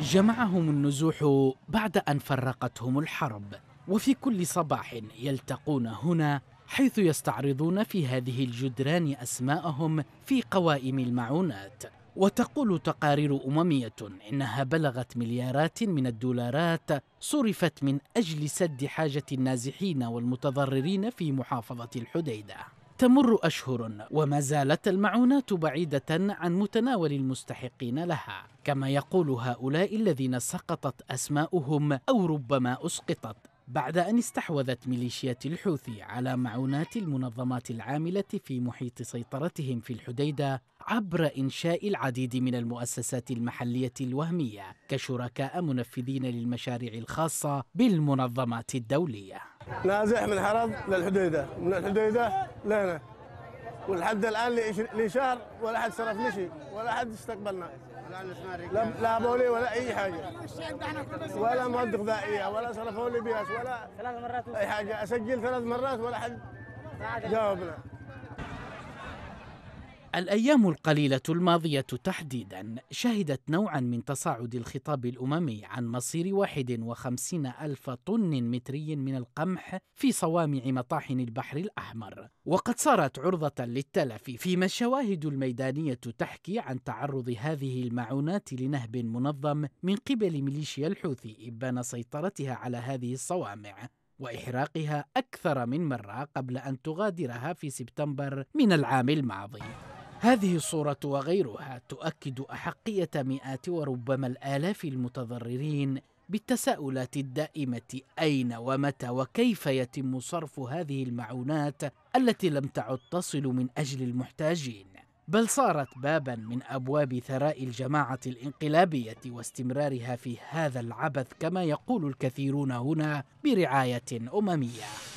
جمعهم النزوح بعد أن فرقتهم الحرب وفي كل صباح يلتقون هنا حيث يستعرضون في هذه الجدران أسماءهم في قوائم المعونات وتقول تقارير أممية إنها بلغت مليارات من الدولارات صرفت من أجل سد حاجة النازحين والمتضررين في محافظة الحديدة تمر أشهر وما زالت المعونات بعيدة عن متناول المستحقين لها كما يقول هؤلاء الذين سقطت أسماؤهم أو ربما أسقطت بعد أن استحوذت ميليشيات الحوثي على معونات المنظمات العاملة في محيط سيطرتهم في الحديدة عبر إنشاء العديد من المؤسسات المحلية الوهمية كشركاء منفذين للمشاريع الخاصة بالمنظمات الدولية نازح من حرب للحديدة من الحديدة لهنا ولحد الآن لي شهر ولا حد صرف لي شيء ولا حد استقبلنا لا لا بولي ولا اي حاجه ولا مواد غذائيه ولا صرفوا لي بياس ولا ثلاث مرات اي حاجه اسجل ثلاث مرات ولا حد جاوبنا الأيام القليلة الماضية تحديدا شهدت نوعا من تصاعد الخطاب الأممي عن مصير 51 ألف طن متري من القمح في صوامع مطاحن البحر الأحمر وقد صارت عرضة للتلف فيما الشواهد الميدانية تحكي عن تعرض هذه المعونات لنهب منظم من قبل ميليشيا الحوثي إبان سيطرتها على هذه الصوامع وإحراقها أكثر من مرة قبل أن تغادرها في سبتمبر من العام الماضي هذه الصورة وغيرها تؤكد أحقية مئات وربما الآلاف المتضررين بالتساؤلات الدائمة أين ومتى وكيف يتم صرف هذه المعونات التي لم تعد تصل من أجل المحتاجين بل صارت بابا من أبواب ثراء الجماعة الإنقلابية واستمرارها في هذا العبث كما يقول الكثيرون هنا برعاية أممية